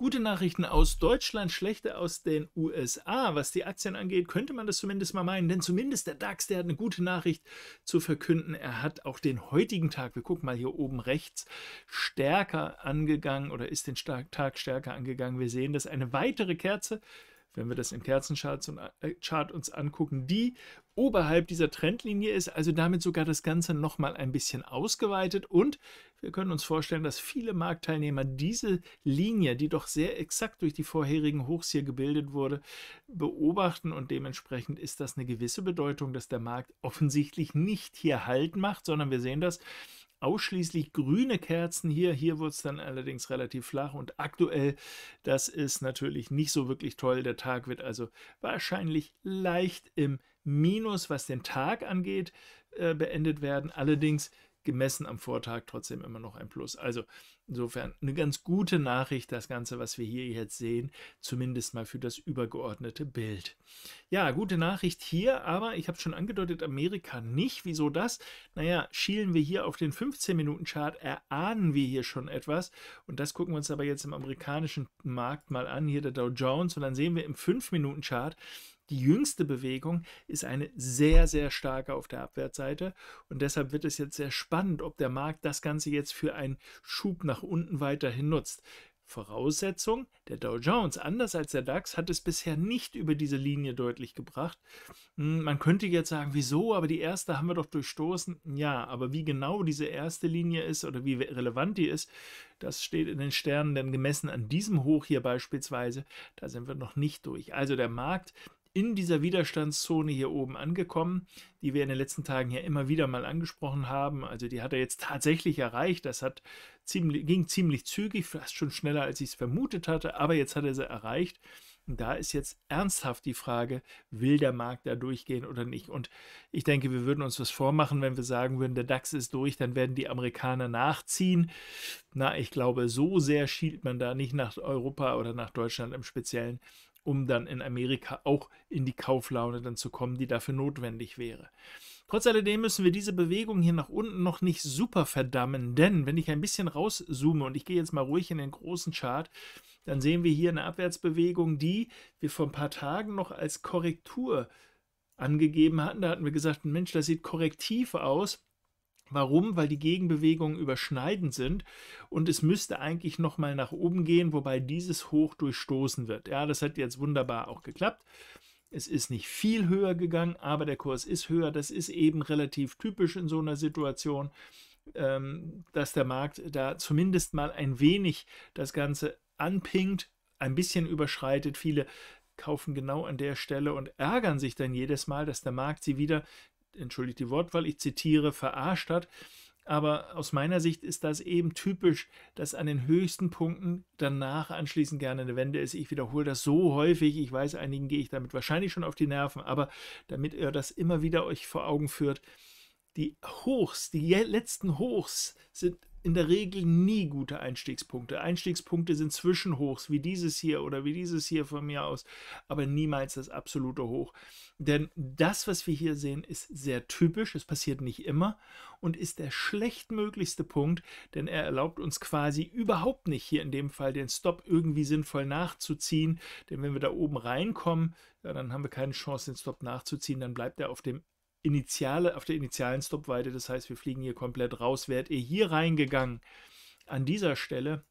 Gute Nachrichten aus Deutschland, schlechte aus den USA. Was die Aktien angeht, könnte man das zumindest mal meinen, denn zumindest der DAX, der hat eine gute Nachricht zu verkünden. Er hat auch den heutigen Tag, wir gucken mal hier oben rechts, stärker angegangen oder ist den Tag stärker angegangen. Wir sehen, dass eine weitere Kerze wenn wir das im Kerzenchart äh, uns angucken, die oberhalb dieser Trendlinie ist, also damit sogar das Ganze nochmal ein bisschen ausgeweitet und wir können uns vorstellen, dass viele Marktteilnehmer diese Linie, die doch sehr exakt durch die vorherigen Hochs hier gebildet wurde, beobachten und dementsprechend ist das eine gewisse Bedeutung, dass der Markt offensichtlich nicht hier Halt macht, sondern wir sehen das ausschließlich grüne Kerzen hier. Hier wurde es dann allerdings relativ flach und aktuell. Das ist natürlich nicht so wirklich toll. Der Tag wird also wahrscheinlich leicht im Minus, was den Tag angeht, äh, beendet werden. Allerdings gemessen am Vortag trotzdem immer noch ein Plus. Also insofern eine ganz gute Nachricht, das Ganze, was wir hier jetzt sehen, zumindest mal für das übergeordnete Bild. Ja, gute Nachricht hier, aber ich habe schon angedeutet, Amerika nicht. Wieso das? Naja, schielen wir hier auf den 15-Minuten-Chart, erahnen wir hier schon etwas und das gucken wir uns aber jetzt im amerikanischen Markt mal an, hier der Dow Jones und dann sehen wir im 5-Minuten-Chart, die jüngste Bewegung ist eine sehr, sehr starke auf der Abwärtsseite. Und deshalb wird es jetzt sehr spannend, ob der Markt das Ganze jetzt für einen Schub nach unten weiterhin nutzt. Voraussetzung, der Dow Jones, anders als der DAX, hat es bisher nicht über diese Linie deutlich gebracht. Hm, man könnte jetzt sagen, wieso, aber die erste haben wir doch durchstoßen. Ja, aber wie genau diese erste Linie ist oder wie relevant die ist, das steht in den Sternen, denn gemessen an diesem Hoch hier beispielsweise, da sind wir noch nicht durch. Also der Markt in dieser Widerstandszone hier oben angekommen, die wir in den letzten Tagen ja immer wieder mal angesprochen haben. Also die hat er jetzt tatsächlich erreicht. Das hat ziemlich, ging ziemlich zügig, fast schon schneller, als ich es vermutet hatte, aber jetzt hat er sie erreicht. Und da ist jetzt ernsthaft die Frage, will der Markt da durchgehen oder nicht? Und ich denke, wir würden uns was vormachen, wenn wir sagen würden, der DAX ist durch, dann werden die Amerikaner nachziehen. Na, ich glaube, so sehr schielt man da nicht nach Europa oder nach Deutschland im Speziellen, um dann in Amerika auch in die Kauflaune dann zu kommen, die dafür notwendig wäre. Trotz alledem müssen wir diese Bewegung hier nach unten noch nicht super verdammen, denn wenn ich ein bisschen rauszoome und ich gehe jetzt mal ruhig in den großen Chart, dann sehen wir hier eine Abwärtsbewegung, die wir vor ein paar Tagen noch als Korrektur angegeben hatten. Da hatten wir gesagt, Mensch, das sieht korrektiv aus. Warum? Weil die Gegenbewegungen überschneidend sind und es müsste eigentlich nochmal nach oben gehen, wobei dieses hoch durchstoßen wird. Ja, das hat jetzt wunderbar auch geklappt. Es ist nicht viel höher gegangen, aber der Kurs ist höher. Das ist eben relativ typisch in so einer Situation, ähm, dass der Markt da zumindest mal ein wenig das Ganze anpingt, ein bisschen überschreitet. Viele kaufen genau an der Stelle und ärgern sich dann jedes Mal, dass der Markt sie wieder entschuldigt die Wortwahl, ich zitiere, verarscht hat. Aber aus meiner Sicht ist das eben typisch, dass an den höchsten Punkten danach anschließend gerne eine Wende ist. Ich wiederhole das so häufig. Ich weiß, einigen gehe ich damit wahrscheinlich schon auf die Nerven, aber damit ihr das immer wieder euch vor Augen führt, die Hochs, die letzten Hochs sind in der Regel nie gute Einstiegspunkte. Einstiegspunkte sind Zwischenhochs, wie dieses hier oder wie dieses hier von mir aus, aber niemals das absolute Hoch. Denn das, was wir hier sehen, ist sehr typisch, es passiert nicht immer und ist der schlechtmöglichste Punkt, denn er erlaubt uns quasi überhaupt nicht hier in dem Fall den Stop irgendwie sinnvoll nachzuziehen, denn wenn wir da oben reinkommen, ja, dann haben wir keine Chance, den Stop nachzuziehen, dann bleibt er auf dem initiale, auf der initialen Stopweite, das heißt, wir fliegen hier komplett raus. Wärt ihr hier reingegangen an dieser Stelle,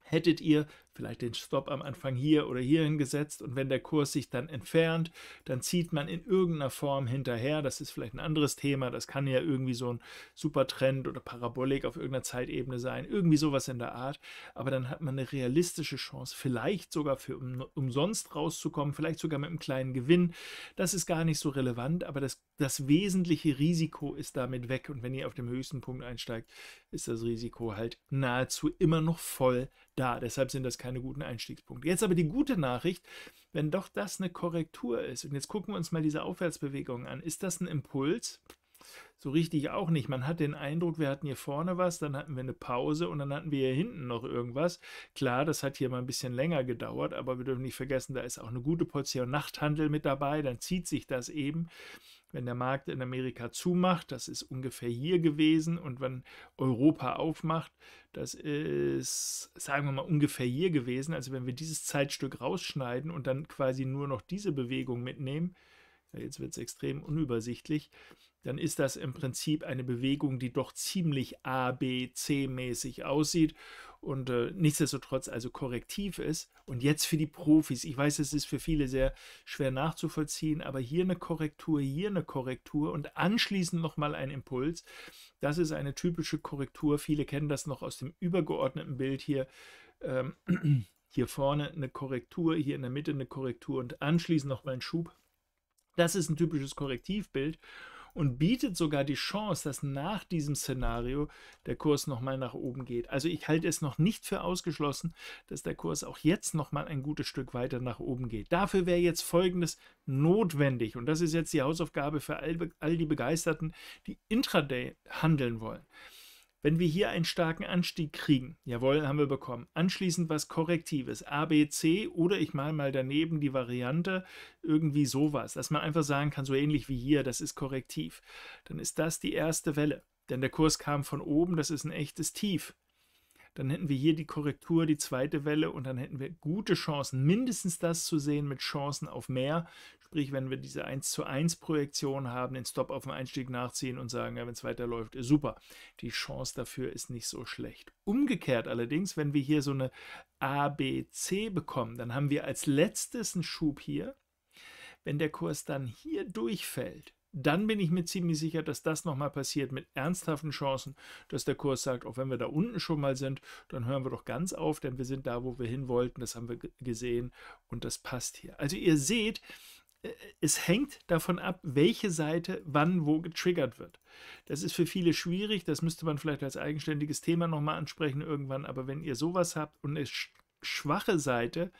hättet ihr vielleicht den Stop am Anfang hier oder hier hingesetzt und wenn der Kurs sich dann entfernt, dann zieht man in irgendeiner Form hinterher. Das ist vielleicht ein anderes Thema, das kann ja irgendwie so ein Supertrend oder Parabolik auf irgendeiner Zeitebene sein, irgendwie sowas in der Art. Aber dann hat man eine realistische Chance, vielleicht sogar für um, umsonst rauszukommen, vielleicht sogar mit einem kleinen Gewinn. Das ist gar nicht so relevant, aber das, das wesentliche Risiko ist damit weg. Und wenn ihr auf dem höchsten Punkt einsteigt, ist das Risiko halt nahezu immer noch voll da. Deshalb sind das keine keine guten Einstiegspunkte. Jetzt aber die gute Nachricht, wenn doch das eine Korrektur ist, und jetzt gucken wir uns mal diese Aufwärtsbewegung an, ist das ein Impuls? So richtig auch nicht. Man hat den Eindruck, wir hatten hier vorne was, dann hatten wir eine Pause und dann hatten wir hier hinten noch irgendwas. Klar, das hat hier mal ein bisschen länger gedauert, aber wir dürfen nicht vergessen, da ist auch eine gute Portion Nachthandel mit dabei, dann zieht sich das eben wenn der Markt in Amerika zumacht, das ist ungefähr hier gewesen, und wenn Europa aufmacht, das ist, sagen wir mal, ungefähr hier gewesen. Also wenn wir dieses Zeitstück rausschneiden und dann quasi nur noch diese Bewegung mitnehmen, jetzt wird es extrem unübersichtlich, dann ist das im Prinzip eine Bewegung, die doch ziemlich A, B, C-mäßig aussieht und äh, nichtsdestotrotz also korrektiv ist. Und jetzt für die Profis, ich weiß, es ist für viele sehr schwer nachzuvollziehen, aber hier eine Korrektur, hier eine Korrektur und anschließend nochmal ein Impuls. Das ist eine typische Korrektur. Viele kennen das noch aus dem übergeordneten Bild hier. Ähm, hier vorne eine Korrektur, hier in der Mitte eine Korrektur und anschließend nochmal ein Schub. Das ist ein typisches Korrektivbild und bietet sogar die Chance, dass nach diesem Szenario der Kurs nochmal nach oben geht. Also ich halte es noch nicht für ausgeschlossen, dass der Kurs auch jetzt nochmal ein gutes Stück weiter nach oben geht. Dafür wäre jetzt Folgendes notwendig und das ist jetzt die Hausaufgabe für all, all die Begeisterten, die intraday handeln wollen. Wenn wir hier einen starken Anstieg kriegen, jawohl, haben wir bekommen. Anschließend was Korrektives, A, B, C oder ich mal mal daneben die Variante, irgendwie sowas, dass man einfach sagen kann, so ähnlich wie hier, das ist korrektiv. Dann ist das die erste Welle, denn der Kurs kam von oben, das ist ein echtes Tief. Dann hätten wir hier die Korrektur, die zweite Welle und dann hätten wir gute Chancen, mindestens das zu sehen mit Chancen auf mehr, Sprich, wenn wir diese 1 zu 1 Projektion haben, den Stop auf den Einstieg nachziehen und sagen, ja, wenn es weiterläuft, super. Die Chance dafür ist nicht so schlecht. Umgekehrt allerdings, wenn wir hier so eine ABC bekommen, dann haben wir als letztes einen Schub hier. Wenn der Kurs dann hier durchfällt, dann bin ich mir ziemlich sicher, dass das nochmal passiert mit ernsthaften Chancen, dass der Kurs sagt, auch wenn wir da unten schon mal sind, dann hören wir doch ganz auf, denn wir sind da, wo wir hin wollten, das haben wir gesehen und das passt hier. Also ihr seht, es hängt davon ab, welche Seite wann wo getriggert wird. Das ist für viele schwierig, das müsste man vielleicht als eigenständiges Thema nochmal ansprechen irgendwann, aber wenn ihr sowas habt und eine schwache Seite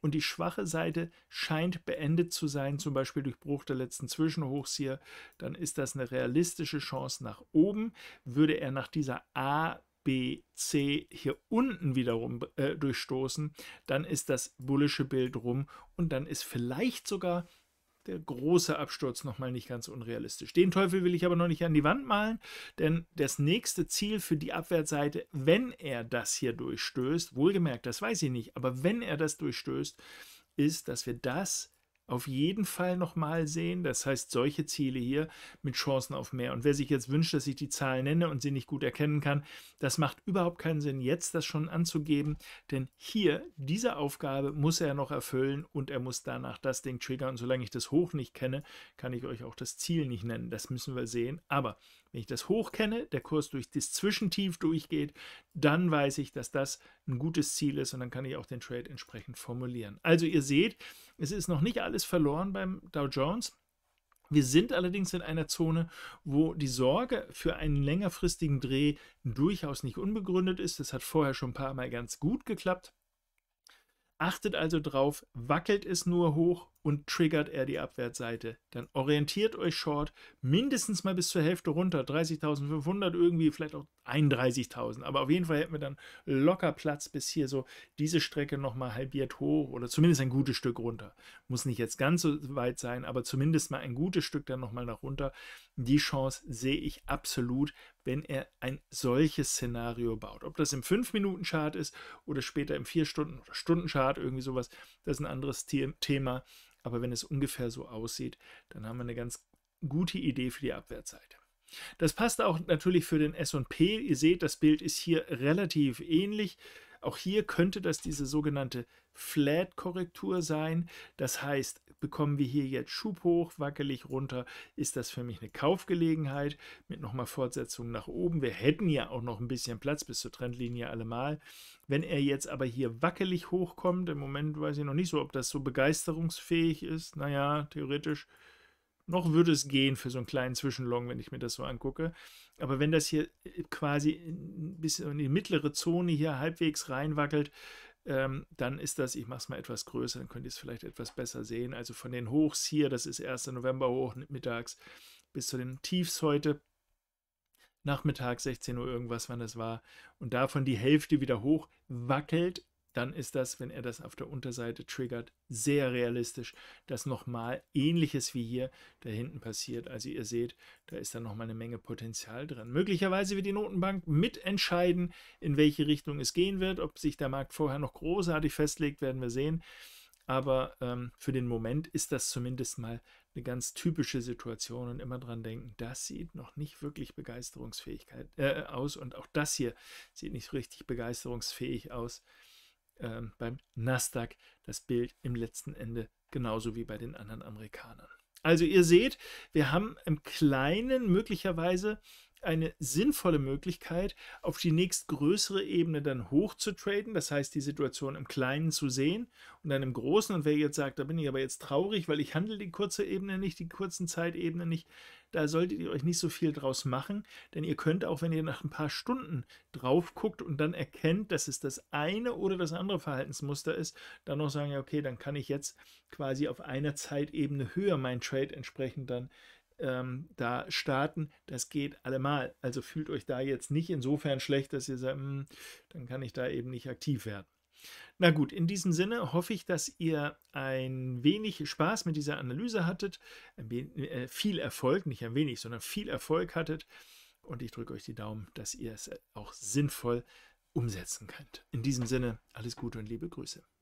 und die schwache Seite scheint beendet zu sein, zum Beispiel durch Bruch der letzten Zwischenhochs hier, dann ist das eine realistische Chance nach oben. Würde er nach dieser A B, C hier unten wiederum äh, durchstoßen, dann ist das bullische Bild rum und dann ist vielleicht sogar der große Absturz nochmal nicht ganz unrealistisch. Den Teufel will ich aber noch nicht an die Wand malen, denn das nächste Ziel für die Abwärtsseite, wenn er das hier durchstößt, wohlgemerkt, das weiß ich nicht, aber wenn er das durchstößt, ist, dass wir das auf jeden Fall nochmal sehen. Das heißt, solche Ziele hier mit Chancen auf mehr. Und wer sich jetzt wünscht, dass ich die Zahlen nenne und sie nicht gut erkennen kann, das macht überhaupt keinen Sinn, jetzt das schon anzugeben, denn hier, diese Aufgabe muss er noch erfüllen und er muss danach das Ding triggern. Und solange ich das hoch nicht kenne, kann ich euch auch das Ziel nicht nennen. Das müssen wir sehen. Aber wenn ich das hoch kenne, der Kurs durch das Zwischentief durchgeht, dann weiß ich, dass das ein gutes Ziel ist und dann kann ich auch den Trade entsprechend formulieren. Also ihr seht, es ist noch nicht alles verloren beim Dow Jones. Wir sind allerdings in einer Zone, wo die Sorge für einen längerfristigen Dreh durchaus nicht unbegründet ist. Das hat vorher schon ein paar Mal ganz gut geklappt. Achtet also drauf, wackelt es nur hoch und triggert er die Abwärtsseite. Dann orientiert euch Short mindestens mal bis zur Hälfte runter, 30.500 irgendwie, vielleicht auch 31.000. Aber auf jeden Fall hätten wir dann locker Platz bis hier so diese Strecke nochmal halbiert hoch oder zumindest ein gutes Stück runter. Muss nicht jetzt ganz so weit sein, aber zumindest mal ein gutes Stück dann nochmal nach runter. Die Chance sehe ich absolut, wenn er ein solches Szenario baut. Ob das im 5-Minuten-Chart ist oder später im 4-Stunden- oder Stunden-Chart, irgendwie sowas, das ist ein anderes The- Thema. Aber wenn es ungefähr so aussieht, dann haben wir eine ganz gute Idee für die Abwehrseite. Das passt auch natürlich für den SP. Ihr seht, das Bild ist hier relativ ähnlich. Auch hier könnte das diese sogenannte Flat-Korrektur sein. Das heißt, bekommen wir hier jetzt Schub hoch, wackelig runter, ist das für mich eine Kaufgelegenheit mit nochmal Fortsetzung nach oben. Wir hätten ja auch noch ein bisschen Platz bis zur Trendlinie allemal. Wenn er jetzt aber hier wackelig hochkommt, im Moment weiß ich noch nicht so, ob das so begeisterungsfähig ist. Naja, theoretisch noch würde es gehen für so einen kleinen Zwischenlong, wenn ich mir das so angucke. Aber wenn das hier äh, quasi bis in die mittlere Zone hier halbwegs reinwackelt, ähm, dann ist das, ich mache es mal etwas größer, dann könnt ihr es vielleicht etwas besser sehen. Also von den Hochs hier, das ist 1. November hoch mittags, bis zu den Tiefs heute. Nachmittag, 16 Uhr irgendwas, wann das war, und davon die Hälfte wieder hoch wackelt dann ist das, wenn er das auf der Unterseite triggert, sehr realistisch, dass nochmal ähnliches wie hier da hinten passiert. Also ihr seht, da ist dann nochmal eine Menge Potenzial drin. Möglicherweise wird die Notenbank mitentscheiden, in welche Richtung es gehen wird. Ob sich der Markt vorher noch großartig festlegt, werden wir sehen. Aber ähm, für den Moment ist das zumindest mal eine ganz typische Situation und immer dran denken, das sieht noch nicht wirklich begeisterungsfähig äh, aus und auch das hier sieht nicht richtig begeisterungsfähig aus äh, beim Nasdaq das Bild im letzten Ende genauso wie bei den anderen Amerikanern. Also ihr seht, wir haben im Kleinen möglicherweise eine sinnvolle Möglichkeit, auf die nächstgrößere Ebene dann hoch zu traden, das heißt die Situation im Kleinen zu sehen und dann im Großen. Und wer jetzt sagt, da bin ich aber jetzt traurig, weil ich handle die kurze Ebene nicht, die kurzen Zeitebene nicht, da solltet ihr euch nicht so viel draus machen, denn ihr könnt auch, wenn ihr nach ein paar Stunden drauf guckt und dann erkennt, dass es das eine oder das andere Verhaltensmuster ist, dann noch sagen, ja, okay, dann kann ich jetzt quasi auf einer Zeitebene höher mein Trade entsprechend dann ähm, da starten. Das geht allemal. Also fühlt euch da jetzt nicht insofern schlecht, dass ihr sagt, hm, dann kann ich da eben nicht aktiv werden. Na gut, in diesem Sinne hoffe ich, dass ihr ein wenig Spaß mit dieser Analyse hattet, äh, viel Erfolg, nicht ein wenig, sondern viel Erfolg hattet. Und ich drücke euch die Daumen, dass ihr es äh, auch sinnvoll umsetzen könnt. In diesem Sinne, alles Gute und liebe Grüße.